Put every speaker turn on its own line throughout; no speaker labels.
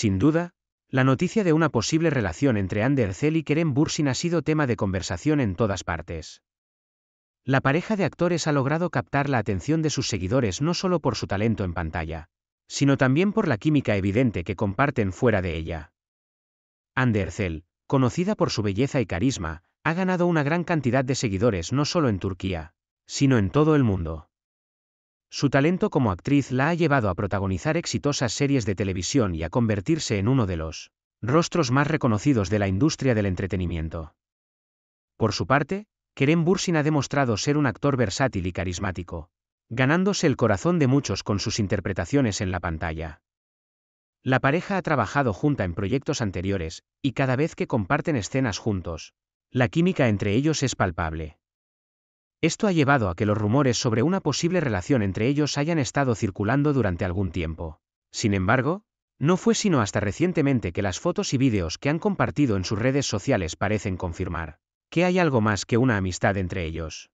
Sin duda, la noticia de una posible relación entre Andercel y Keren Bursin ha sido tema de conversación en todas partes. La pareja de actores ha logrado captar la atención de sus seguidores no solo por su talento en pantalla, sino también por la química evidente que comparten fuera de ella. Andercel, conocida por su belleza y carisma, ha ganado una gran cantidad de seguidores no solo en Turquía, sino en todo el mundo. Su talento como actriz la ha llevado a protagonizar exitosas series de televisión y a convertirse en uno de los rostros más reconocidos de la industria del entretenimiento. Por su parte, Kerem Bursin ha demostrado ser un actor versátil y carismático, ganándose el corazón de muchos con sus interpretaciones en la pantalla. La pareja ha trabajado junta en proyectos anteriores, y cada vez que comparten escenas juntos, la química entre ellos es palpable. Esto ha llevado a que los rumores sobre una posible relación entre ellos hayan estado circulando durante algún tiempo. Sin embargo, no fue sino hasta recientemente que las fotos y vídeos que han compartido en sus redes sociales parecen confirmar que hay algo más que una amistad entre ellos.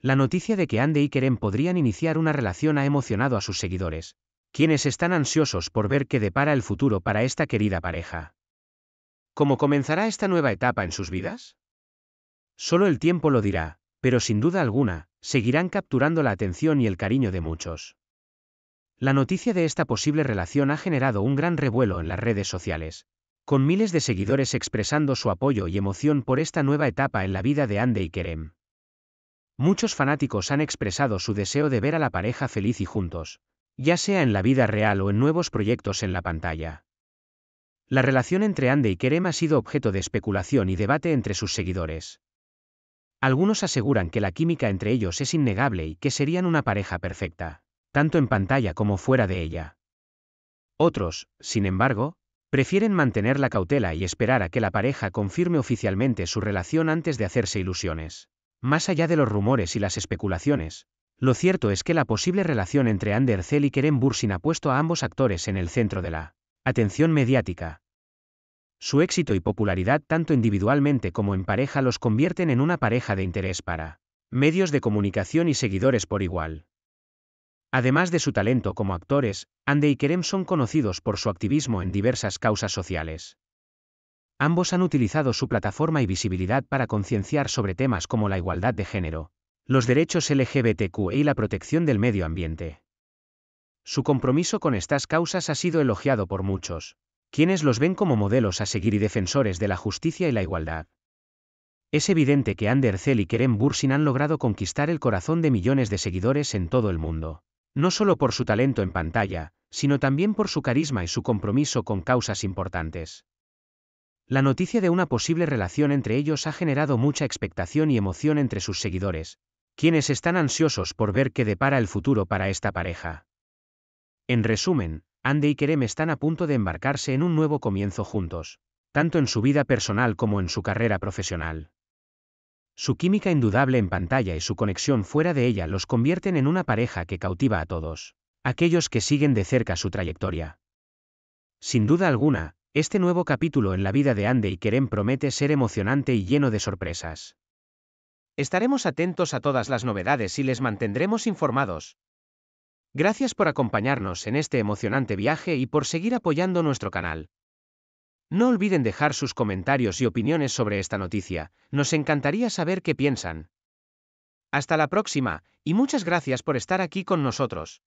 La noticia de que Andy y Kerem podrían iniciar una relación ha emocionado a sus seguidores, quienes están ansiosos por ver qué depara el futuro para esta querida pareja. ¿Cómo comenzará esta nueva etapa en sus vidas? Solo el tiempo lo dirá, pero sin duda alguna, seguirán capturando la atención y el cariño de muchos. La noticia de esta posible relación ha generado un gran revuelo en las redes sociales, con miles de seguidores expresando su apoyo y emoción por esta nueva etapa en la vida de Ande y Kerem. Muchos fanáticos han expresado su deseo de ver a la pareja feliz y juntos, ya sea en la vida real o en nuevos proyectos en la pantalla. La relación entre Ande y Kerem ha sido objeto de especulación y debate entre sus seguidores. Algunos aseguran que la química entre ellos es innegable y que serían una pareja perfecta, tanto en pantalla como fuera de ella. Otros, sin embargo, prefieren mantener la cautela y esperar a que la pareja confirme oficialmente su relación antes de hacerse ilusiones. Más allá de los rumores y las especulaciones, lo cierto es que la posible relación entre Andercel y Keren Bursin ha puesto a ambos actores en el centro de la atención mediática, su éxito y popularidad tanto individualmente como en pareja los convierten en una pareja de interés para medios de comunicación y seguidores por igual. Además de su talento como actores, Ande y Kerem son conocidos por su activismo en diversas causas sociales. Ambos han utilizado su plataforma y visibilidad para concienciar sobre temas como la igualdad de género, los derechos LGBTQ y la protección del medio ambiente. Su compromiso con estas causas ha sido elogiado por muchos, quienes los ven como modelos a seguir y defensores de la justicia y la igualdad. Es evidente que Ander Zell y Kerem Bursin han logrado conquistar el corazón de millones de seguidores en todo el mundo, no solo por su talento en pantalla, sino también por su carisma y su compromiso con causas importantes. La noticia de una posible relación entre ellos ha generado mucha expectación y emoción entre sus seguidores, quienes están ansiosos por ver qué depara el futuro para esta pareja. En resumen, Ande y Kerem están a punto de embarcarse en un nuevo comienzo juntos, tanto en su vida personal como en su carrera profesional. Su química indudable en pantalla y su conexión fuera de ella los convierten en una pareja que cautiva a todos, aquellos que siguen de cerca su trayectoria. Sin duda alguna, este nuevo capítulo en la vida de Ande y Kerem promete ser emocionante y lleno de sorpresas. Estaremos atentos a todas las novedades y les mantendremos informados, Gracias por acompañarnos en este emocionante viaje y por seguir apoyando nuestro canal. No olviden dejar sus comentarios y opiniones sobre esta noticia, nos encantaría saber qué piensan. Hasta la próxima, y muchas gracias por estar aquí con nosotros.